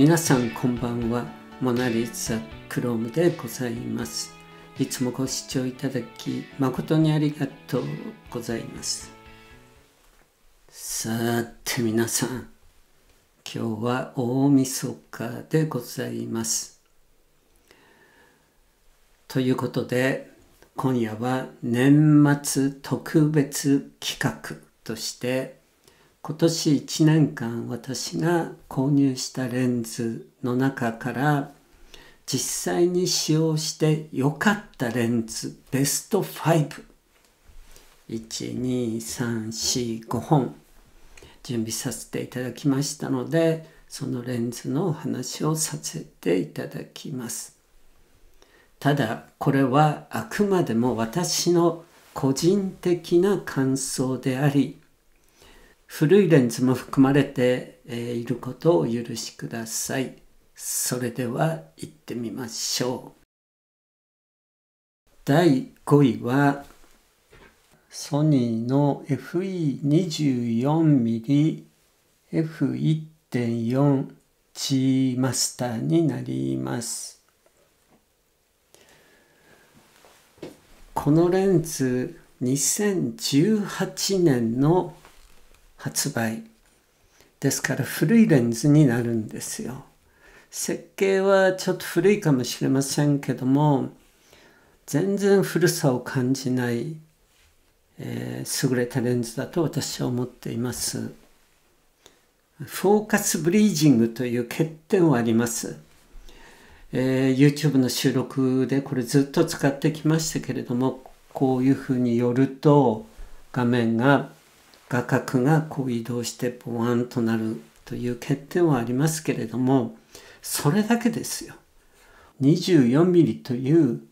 皆さんこんばんはモナリザクロームでございますいつもご視聴いただき誠にありがとうございますさて皆さん今日は大晦日でございますということで今夜は年末特別企画として今年1年間私が購入したレンズの中から実際に使用して良かったレンズベスト5 1,2,3,4,5本準備させていただきましたのでそのレンズのお話をさせていただきますただこれはあくまでも私の個人的な感想であり古いレンズも含まれていることをお許しください。それでは行ってみましょう。第5位はソニーの FE24mmF1.4 G マスターになります。このレンズ2018年の発売ですから古いレンズになるんですよ設計はちょっと古いかもしれませんけども全然古さを感じない、えー、優れたレンズだと私は思っていますフォーカスブリージングという欠点はあります、えー、YouTube の収録でこれずっと使ってきましたけれどもこういうふうに寄ると画面が画角がこう移動してボワンとなるという欠点はありますけれどもそれだけですよ 24mm という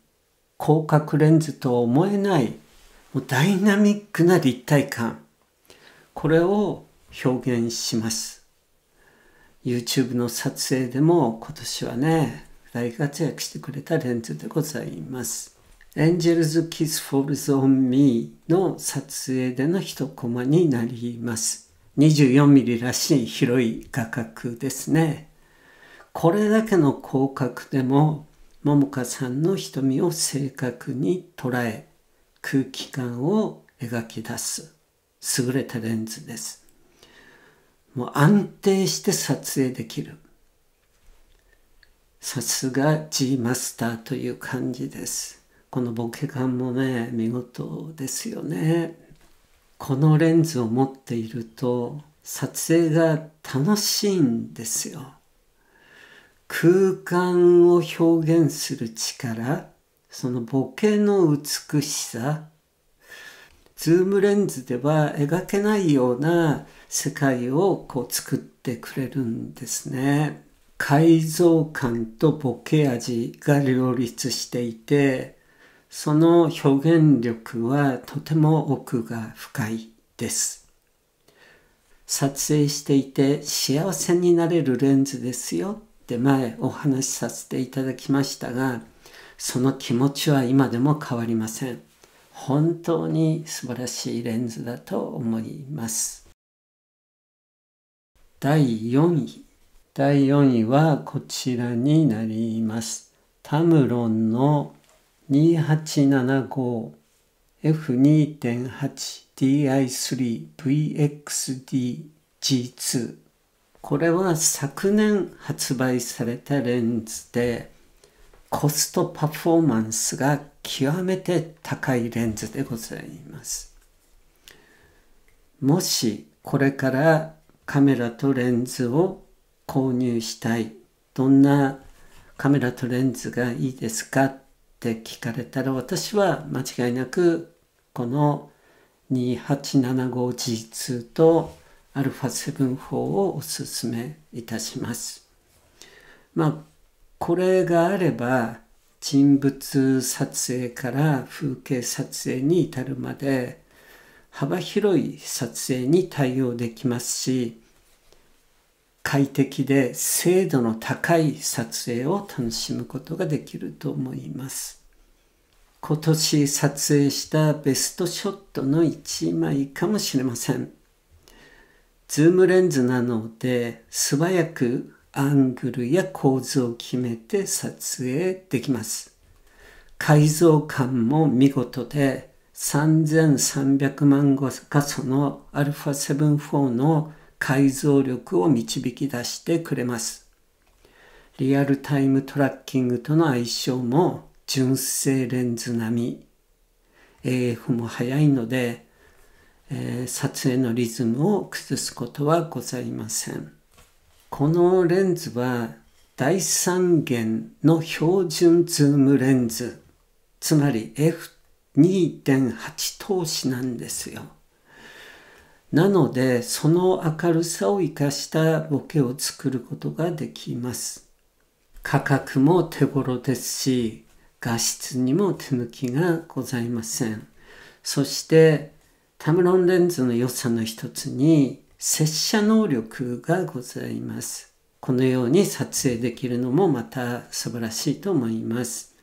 広角レンズとは思えないもうダイナミックな立体感これを表現します YouTube の撮影でも今年はね大活躍してくれたレンズでございます Angels Kiss Falls on Me の撮影での一コマになります。24mm らしい広い画角ですね。これだけの広角でも、桃花さんの瞳を正確に捉え、空気感を描き出す優れたレンズです。もう安定して撮影できる。さすが G マスターという感じです。このボケ感もね見事ですよねこのレンズを持っていると撮影が楽しいんですよ空間を表現する力そのボケの美しさズームレンズでは描けないような世界をこう作ってくれるんですね。改造感とボケ味が両立していてその表現力はとても奥が深いです。撮影していて幸せになれるレンズですよって前お話しさせていただきましたが、その気持ちは今でも変わりません。本当に素晴らしいレンズだと思います。第4位。第4位はこちらになります。タムロンの 2875F2.8DI3VXDG2 これは昨年発売されたレンズでコストパフォーマンスが極めて高いレンズでございますもしこれからカメラとレンズを購入したいどんなカメラとレンズがいいですかって聞かれたら私は間違いなくこの 2875G2 と α7-4 をおすすめいたします。まあこれがあれば人物撮影から風景撮影に至るまで幅広い撮影に対応できますし快適で精度の高い撮影を楽しむことができると思います。今年撮影したベストショットの1枚かもしれません。ズームレンズなので素早くアングルや構図を決めて撮影できます。改造感も見事で3300万画素の α7-4 の解像力を導き出してくれます。リアルタイムトラッキングとの相性も純正レンズ並み。AF も速いので、えー、撮影のリズムを崩すことはございません。このレンズは第三元の標準ズームレンズ、つまり F2.8 投資なんですよ。なので、その明るさを生かしたボケを作ることができます。価格も手頃ですし、画質にも手抜きがございません。そして、タムロンレンズの良さの一つに、接写能力がございます。このように撮影できるのもまた素晴らしいと思います。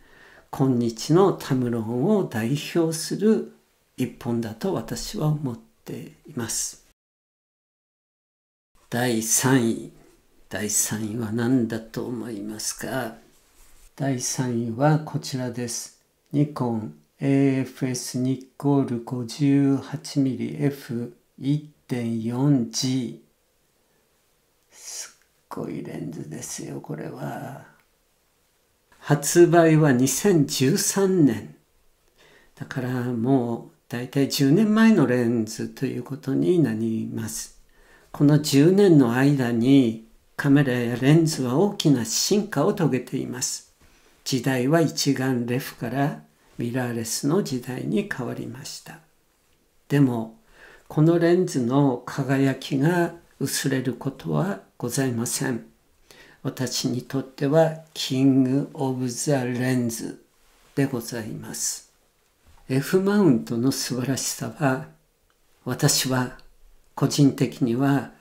今日のタムロンを代表する一本だと私は思っています。ています第3位第3位は何だと思いますか第3位はこちらですニコン AFS ニッコール 58mmF1.4G すっごいレンズですよこれは発売は2013年だからもう大体10年前のレンズということになります。この10年の間にカメラやレンズは大きな進化を遂げています。時代は一眼レフからミラーレスの時代に変わりました。でも、このレンズの輝きが薄れることはございません。私にとってはキング・オブ・ザ・レンズでございます。F マウントの素晴らしさは、私は個人的には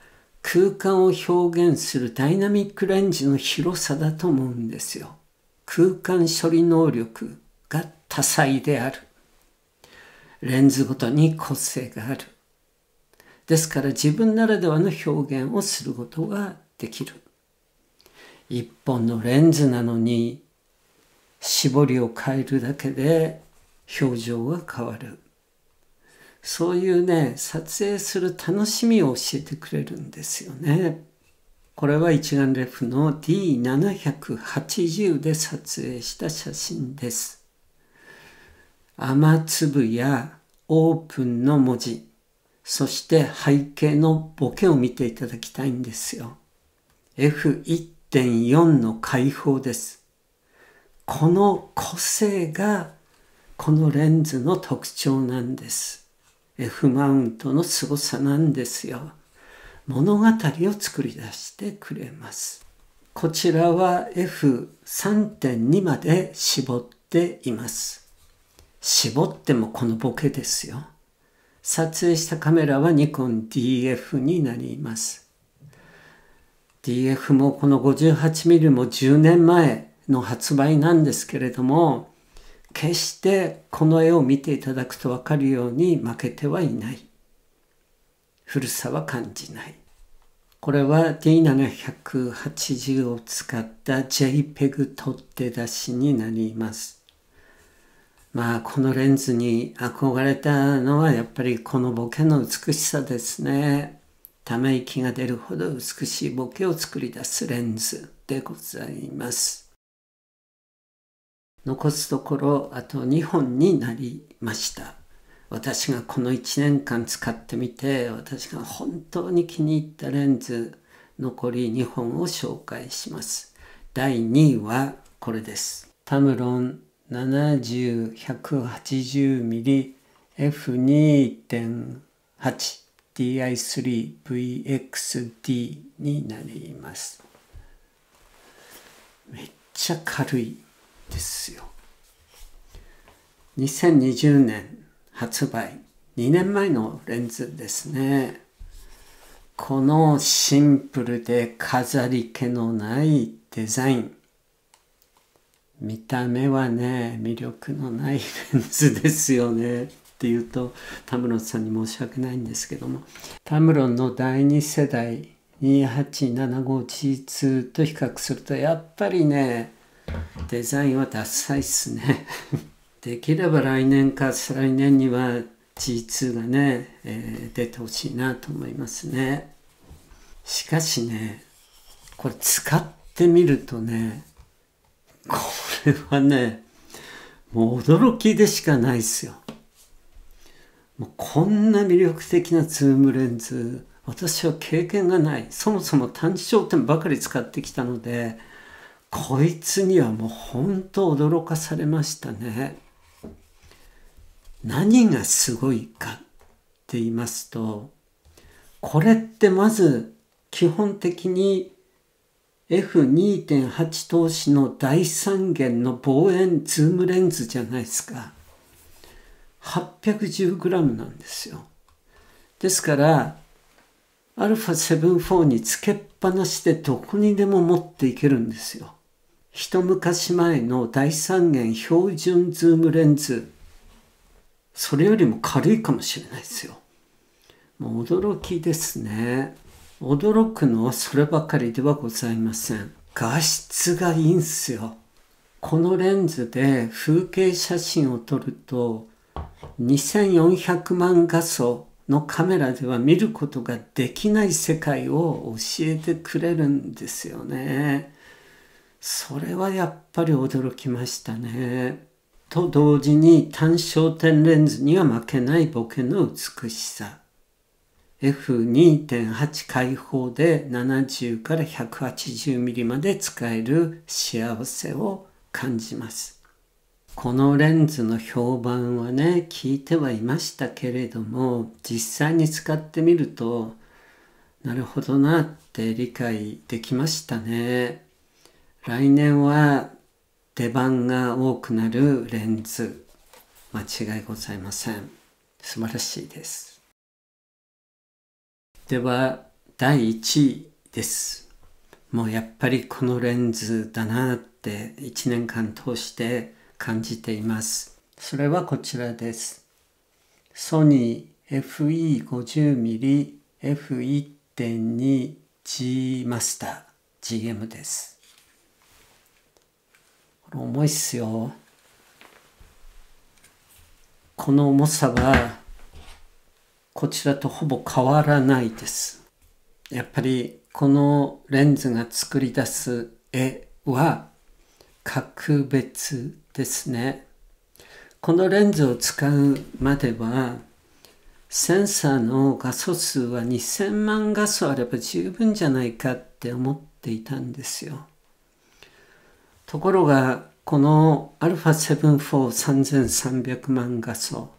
空間を表現するダイナミックレンジの広さだと思うんですよ。空間処理能力が多彩である。レンズごとに個性がある。ですから自分ならではの表現をすることができる。一本のレンズなのに絞りを変えるだけで表情が変わるそういうね撮影する楽しみを教えてくれるんですよねこれは一眼レフの D780 で撮影した写真です雨粒やオープンの文字そして背景のボケを見ていただきたいんですよ F1.4 の開放ですこの個性がこのレンズの特徴なんです。F マウントの凄さなんですよ。物語を作り出してくれます。こちらは F3.2 まで絞っています。絞ってもこのボケですよ。撮影したカメラはニコン DF になります。DF もこの 58mm も10年前の発売なんですけれども、決してこの絵を見ていただくと分かるように負けてはいない。古さは感じない。これは D780 を使った JPEG 取って出しになります。まあこのレンズに憧れたのはやっぱりこのボケの美しさですね。ため息が出るほど美しいボケを作り出すレンズでございます。残すところあと2本になりました私がこの1年間使ってみて私が本当に気に入ったレンズ残り2本を紹介します第2位はこれですタムロン 70180mmF2.8DI3VXD になりますめっちゃ軽いですよ。2020年発売、2年前のレンズですね。このシンプルで飾り気のないデザイン。見た目はね、魅力のないレンズですよね。っていうとタムロンさんに申し訳ないんですけどもタムロンの第2世代 2875G2 と比較するとやっぱりねデザインはダサいっすね できれば来年か再来年には G2 がね、えー、出てほしいなと思いますねしかしねこれ使ってみるとねこれはねもう驚きでしかないっすよもうこんな魅力的なズームレンズ私は経験がないそもそも単焦点ばかり使ってきたのでこいつにはもう本当驚かされましたね。何がすごいかって言いますと、これってまず基本的に F2.8 投資の大三元の望遠ズームレンズじゃないですか。810g なんですよ。ですから、α74 につけっぱなしでどこにでも持っていけるんですよ。一昔前の大三元標準ズームレンズそれよりも軽いかもしれないですよもう驚きですね驚くのはそればかりではございません画質がいいんすよこのレンズで風景写真を撮ると2400万画素のカメラでは見ることができない世界を教えてくれるんですよね。それはやっぱり驚きましたね。と同時に単焦点レンズには負けないボケの美しさ。F2.8 開放で70から180ミリまで使える幸せを感じます。このレンズの評判はね、聞いてはいましたけれども、実際に使ってみると、なるほどなって理解できましたね。来年は出番が多くなるレンズ。間違いございません。素晴らしいです。では、第1位です。もうやっぱりこのレンズだなって1年間通して感じています。それはこちらです。ソニー FE50mmF1.2G マスター GM です。重いっすよ。この重さは、こちらとほぼ変わらないです。やっぱり、このレンズが作り出す絵は、格別ですね。このレンズを使うまでは、センサーの画素数は2000万画素あれば十分じゃないかって思っていたんですよ。ところが、この α743,300 万画素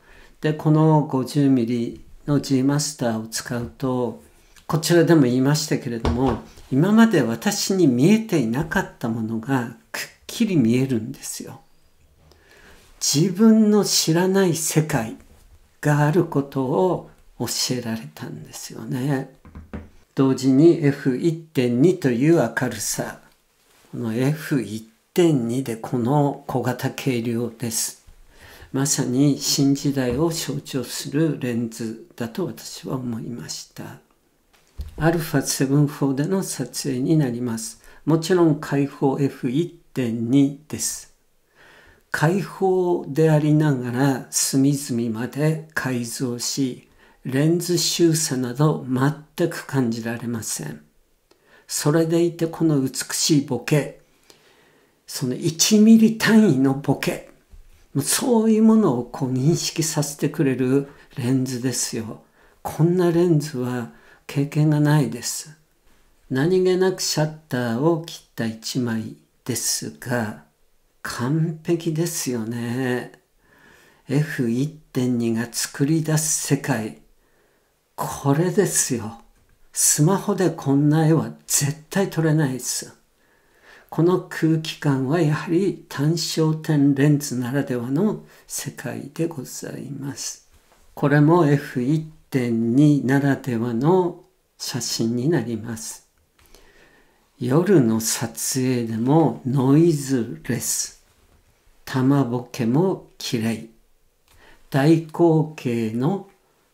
で、この 50mm の G マスターを使うと、こちらでも言いましたけれども、今まで私に見えていなかったものがくっきり見えるんですよ。自分の知らない世界があることを教えられたんですよね。同時に F1.2 という明るさ。この F1.2 1.2でこの小型軽量です。まさに新時代を象徴するレンズだと私は思いました。α7-4 での撮影になります。もちろん開放 F1.2 です。開放でありながら隅々まで改造し、レンズ収差など全く感じられません。それでいてこの美しいボケその1ミリ単位のボケそういうものをこう認識させてくれるレンズですよこんなレンズは経験がないです何気なくシャッターを切った1枚ですが完璧ですよね F1.2 が作り出す世界これですよスマホでこんな絵は絶対撮れないですこの空気感はやはり単焦点レンズならではの世界でございます。これも F1.2 ならではの写真になります。夜の撮影でもノイズレス。玉ぼけも綺麗。大口径の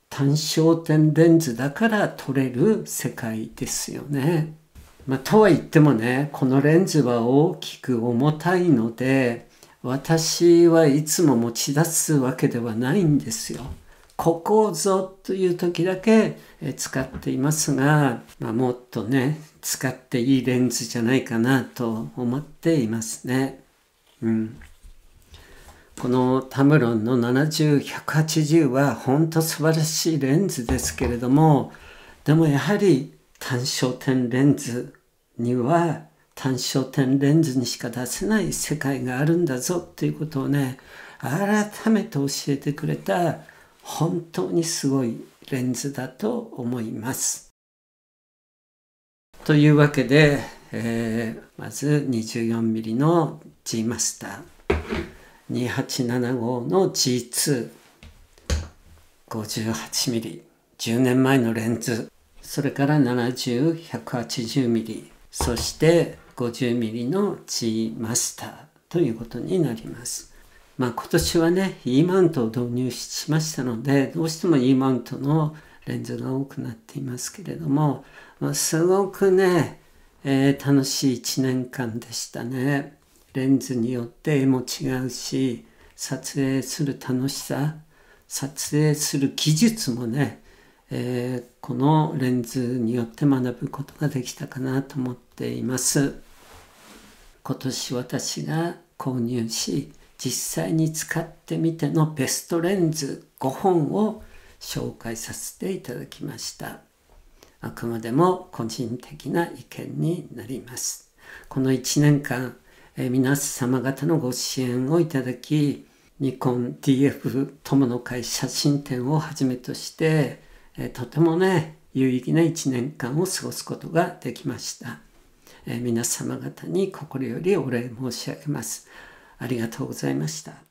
単焦点レンズだから撮れる世界ですよね。まあ、とは言ってもねこのレンズは大きく重たいので私はいつも持ち出すわけではないんですよ。ここぞという時だけ使っていますが、まあ、もっとね使っていいレンズじゃないかなと思っていますね。うん、このタムロンの70180は本当素晴らしいレンズですけれどもでもやはり単焦点レンズには単焦点レンズにしか出せない世界があるんだぞということをね改めて教えてくれた本当にすごいレンズだと思います。というわけで、えー、まず 24mm の G マスター2875の G258mm10 年前のレンズそれから70180ミリそして50ミリの G マスターということになります。まあ、今年はね E マウントを導入しましたのでどうしても E マウントのレンズが多くなっていますけれども、ますごくね、えー、楽しい1年間でしたね。レンズによって絵も違うし撮影する楽しさ撮影する技術もねえー、このレンズによって学ぶことができたかなと思っています今年私が購入し実際に使ってみてのベストレンズ5本を紹介させていただきましたあくまでも個人的な意見になりますこの1年間、えー、皆様方のご支援をいただきニコン DF 友の会写真展をはじめとしてえとてもね有意義な1年間を過ごすことができました、え皆様方に心よりお礼申し上げますありがとうございました